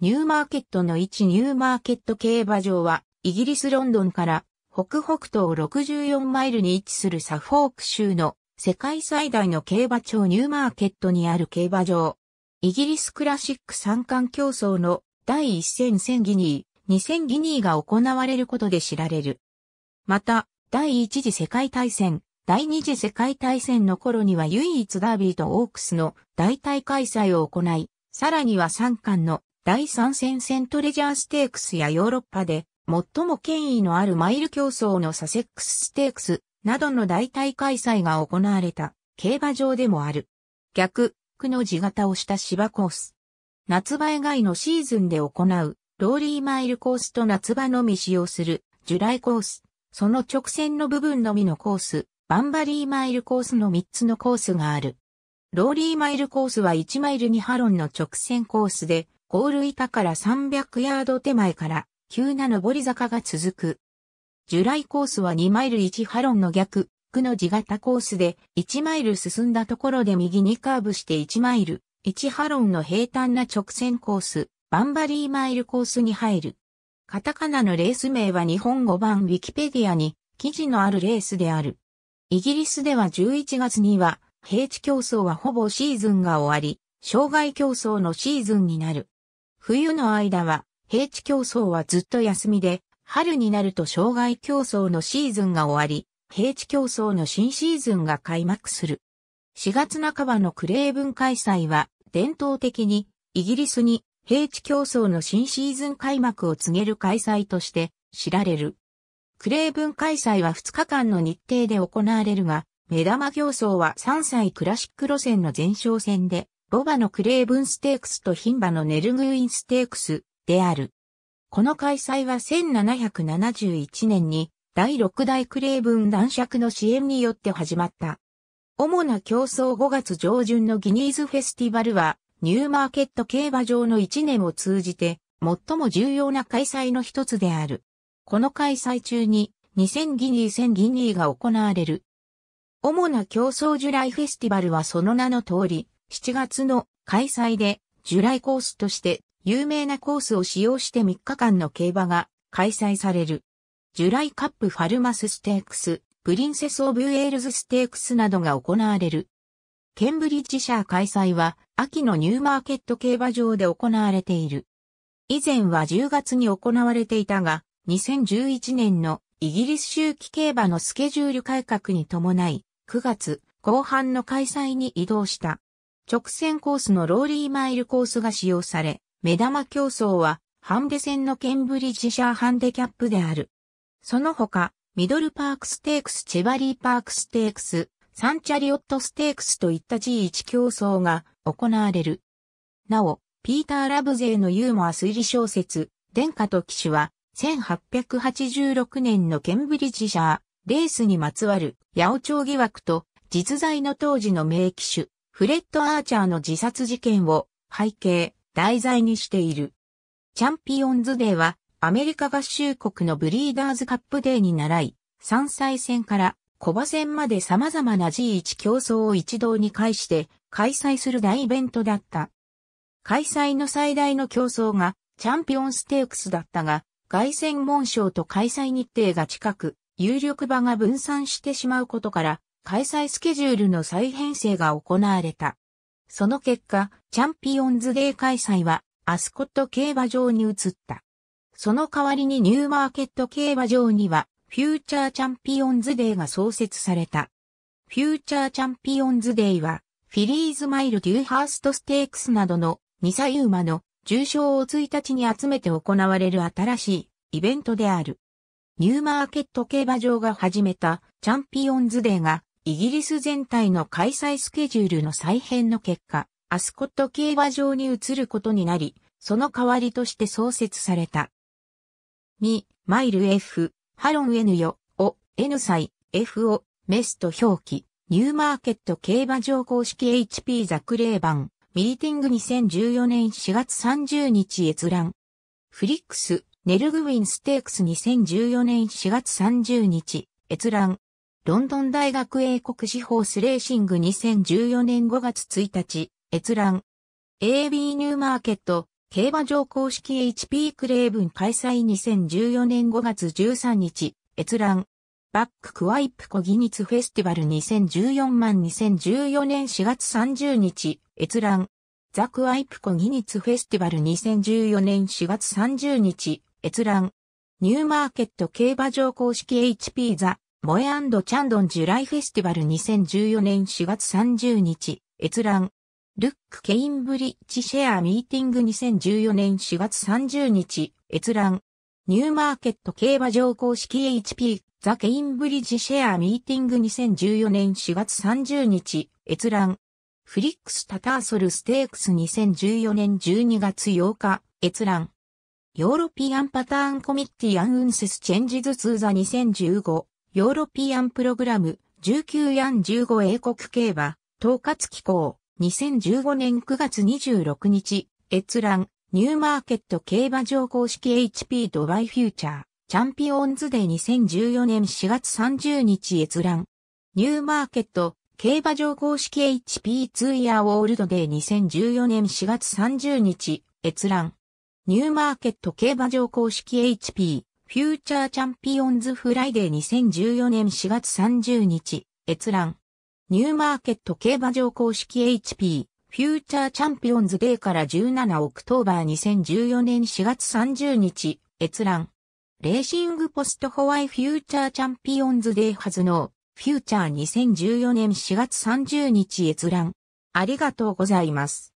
ニューマーケットの位置ニューマーケット競馬場は、イギリスロンドンから北北東64マイルに位置するサフォーク州の世界最大の競馬場ニューマーケットにある競馬場。イギリスクラシック三冠競争の第1戦1000ギニー、2000ギニーが行われることで知られる。また、第1次世界大戦、第2次世界大戦の頃には唯一ダービーとオークスの代替開催を行い、さらには三冠の第3戦セントレジャーステークスやヨーロッパで最も権威のあるマイル競争のサセックスステークスなどの代替開催が行われた競馬場でもある。逆、区の字型をした芝コース。夏場以外のシーズンで行うローリーマイルコースと夏場のみ使用するジュライコース。その直線の部分のみのコース、バンバリーマイルコースの3つのコースがある。ローリーマイルコースは1マイル2ハロンの直線コースで、ゴール板から300ヤード手前から急な上り坂が続く。従来コースは2マイル1ハロンの逆、区の字型コースで1マイル進んだところで右にカーブして1マイル、1ハロンの平坦な直線コース、バンバリーマイルコースに入る。カタカナのレース名は日本語版ウィキペディアに記事のあるレースである。イギリスでは11月には平地競争はほぼシーズンが終わり、障害競争のシーズンになる。冬の間は、平地競争はずっと休みで、春になると障害競争のシーズンが終わり、平地競争の新シーズンが開幕する。4月半ばのクレーブン開催は、伝統的に、イギリスに平地競争の新シーズン開幕を告げる開催として知られる。クレーブン開催は2日間の日程で行われるが、目玉競争は3歳クラシック路線の前哨戦でボバのクレーブンステークスとヒンバのネルグインステークスである。この開催は1771年に第6代クレーブン男爵の支援によって始まった。主な競争5月上旬のギニーズフェスティバルはニューマーケット競馬場の1年を通じて最も重要な開催の一つである。この開催中に2000ギニー1000ギニーが行われる。主な競争ジュライフェスティバルはその名の通り、7月の開催で、従来コースとして有名なコースを使用して3日間の競馬が開催される。従来カップファルマスステークス、プリンセス・オブ・ウェールズ・ステークスなどが行われる。ケンブリッジ社開催は秋のニューマーケット競馬場で行われている。以前は10月に行われていたが、2011年のイギリス周期競馬のスケジュール改革に伴い、9月後半の開催に移動した。直線コースのローリーマイルコースが使用され、目玉競争はハンデ戦のケンブリッジシャーハンデキャップである。その他、ミドルパークステークス、チェバリーパークステークス、サンチャリオットステークスといった G1 競争が行われる。なお、ピーター・ラブゼイのユーモア推理小説、殿下と騎手は、1886年のケンブリッジシャー、レースにまつわる八百長疑惑と、実在の当時の名騎手、フレッド・アーチャーの自殺事件を背景、題材にしている。チャンピオンズデーはアメリカ合衆国のブリーダーズカップデーに習い、山菜戦から小馬戦まで様々な G1 競争を一堂に会して開催する大イベントだった。開催の最大の競争がチャンピオンステークスだったが、外戦門賞と開催日程が近く、有力場が分散してしまうことから、開催スケジュールの再編成が行われた。その結果、チャンピオンズデー開催はアスコット競馬場に移った。その代わりにニューマーケット競馬場にはフューチャーチャンピオンズデーが創設された。フューチャーチャンピオンズデーはフィリーズマイルデューハーストステークスなどの2歳馬の重賞を1日に集めて行われる新しいイベントである。ニューマーケット競馬場が始めたチャンピオンズデーがイギリス全体の開催スケジュールの再編の結果、アスコット競馬場に移ることになり、その代わりとして創設された。2、マイル F、ハロン N よ、を、N 歳、F を、メスと表記、ニューマーケット競馬場公式 HP ザクレー版、ミーティング2014年4月30日閲覧。フリックス、ネルグウィンステークス2014年4月30日、閲覧。ロンドン大学英国司法スレーシング2014年5月1日、閲覧。AB ニューマーケット、競馬場公式 HP クレーブン開催2014年5月13日、閲覧。バッククワイプコギニツフェスティバル2014万2014年4月30日、閲覧。ザクワイプコギニツフェスティバル2014年4月30日、閲覧。ニューマーケット競馬場公式 HP ザ萌えチャンドンジュライフェスティバル2014年4月30日、閲覧。ルック・ケインブリッジシェアミーティング2014年4月30日、閲覧。ニューマーケット競馬場公式 HP ザ・ケインブリッジシェアミーティング2014年4月30日、閲覧。フリックス・タターソル・ステークス2014年12月8日、閲覧。ヨーロピアンパターンコミッティアン・ウンセス・チェンジズ・ツーザ2015ヨーロピアンプログラム、19ヤン15英国競馬、統括機構、2015年9月26日、閲覧、ニューマーケット競馬場公式 HP ドバイフューチャー、チャンピオンズデー2014年4月30日閲覧、ニューマーケット、競馬場公式 HP2 イヤーオールドデー2014年4月30日、閲覧。ニューマーケット競馬場公式 HP フューチャーチャンピオンズフライデー2014年4月30日、閲覧。ニューマーケット競馬場公式 HP、フューチャーチャンピオンズデーから17オクトーバー2014年4月30日、閲覧。レーシングポストホワイフューチャーチャンピオンズデーずの、フューチャー2014年4月30日閲覧。ありがとうございます。